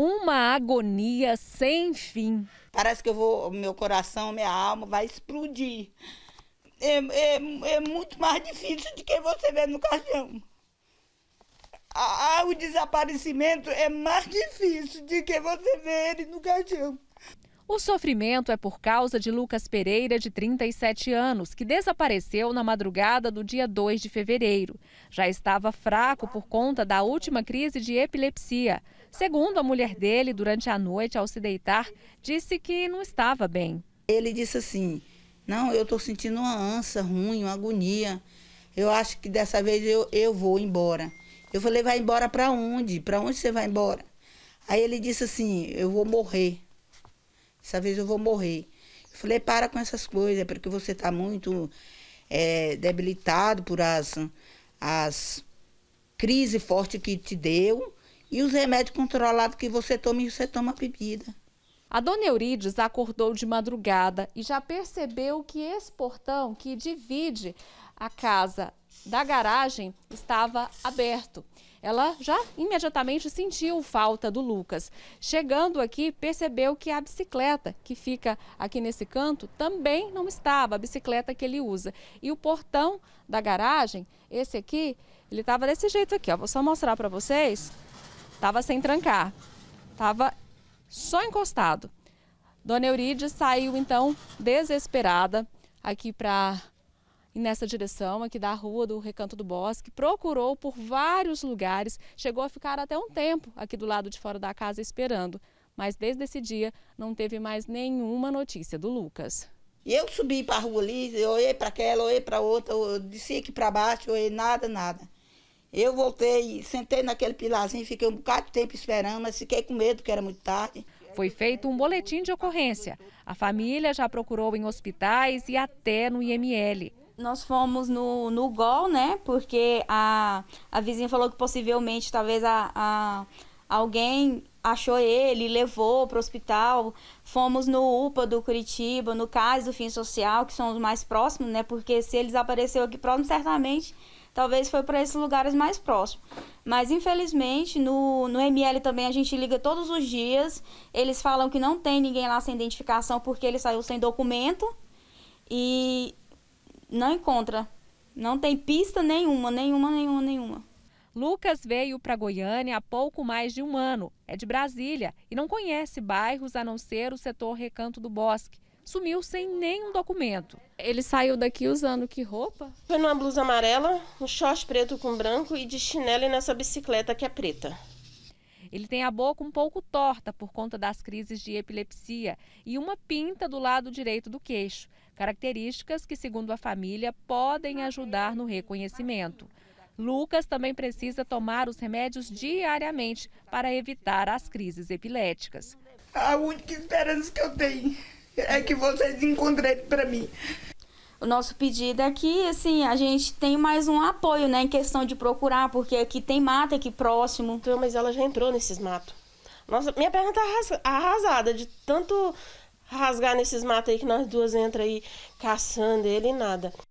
uma agonia sem fim. Parece que eu vou, meu coração, minha alma vai explodir. É, é, é muito mais difícil do que você vê no caixão. o desaparecimento é mais difícil do que você vê ele no caixão. O sofrimento é por causa de Lucas Pereira, de 37 anos, que desapareceu na madrugada do dia 2 de fevereiro. Já estava fraco por conta da última crise de epilepsia. Segundo a mulher dele, durante a noite, ao se deitar, disse que não estava bem. Ele disse assim: Não, eu estou sentindo uma ânsia ruim, uma agonia. Eu acho que dessa vez eu, eu vou embora. Eu falei: Vai embora para onde? Para onde você vai embora? Aí ele disse assim: Eu vou morrer. Dessa vez eu vou morrer. Eu falei, para com essas coisas, é porque você está muito é, debilitado por as, as crises fortes que te deu e os remédios controlados que você toma e você toma bebida. A dona Eurides acordou de madrugada e já percebeu que esse portão que divide a casa da garagem estava aberto ela já imediatamente sentiu falta do Lucas. Chegando aqui, percebeu que a bicicleta que fica aqui nesse canto também não estava, a bicicleta que ele usa. E o portão da garagem, esse aqui, ele estava desse jeito aqui, ó. Vou só mostrar para vocês. Tava sem trancar. Tava só encostado. Dona Euride saiu então desesperada aqui para nessa direção aqui da rua do Recanto do Bosque, procurou por vários lugares, chegou a ficar até um tempo aqui do lado de fora da casa esperando, mas desde esse dia não teve mais nenhuma notícia do Lucas. Eu subi para a rua ali, olhei para aquela, olhei para outra, desci aqui para baixo, olhei nada, nada. Eu voltei, sentei naquele pilarzinho, fiquei um bocado de tempo esperando, mas fiquei com medo, que era muito tarde. Foi feito um boletim de ocorrência. A família já procurou em hospitais e até no IML nós fomos no, no GOL, né? Porque a, a vizinha falou que possivelmente talvez a, a alguém achou ele, levou para o hospital. Fomos no UPA do Curitiba, no CAS do Fim Social, que são os mais próximos, né? Porque se eles apareceu aqui próximo, certamente talvez foi para esses lugares mais próximos. Mas infelizmente no, no ML também a gente liga todos os dias. Eles falam que não tem ninguém lá sem identificação porque ele saiu sem documento. E não encontra. Não tem pista nenhuma, nenhuma, nenhuma, nenhuma. Lucas veio para Goiânia há pouco mais de um ano. É de Brasília e não conhece bairros a não ser o setor Recanto do Bosque. Sumiu sem nenhum documento. Ele saiu daqui usando que roupa? Foi numa blusa amarela, um short preto com branco e de chinelo e nessa bicicleta que é preta. Ele tem a boca um pouco torta por conta das crises de epilepsia e uma pinta do lado direito do queixo, características que, segundo a família, podem ajudar no reconhecimento. Lucas também precisa tomar os remédios diariamente para evitar as crises epiléticas. A única esperança que eu tenho é que vocês encontrem para mim o nosso pedido é que assim a gente tem mais um apoio, né, em questão de procurar, porque aqui tem mata aqui próximo. Então, mas ela já entrou nesses matos. Nossa, minha perna tá arrasada de tanto rasgar nesses matos aí que nós duas entra aí caçando ele e nada.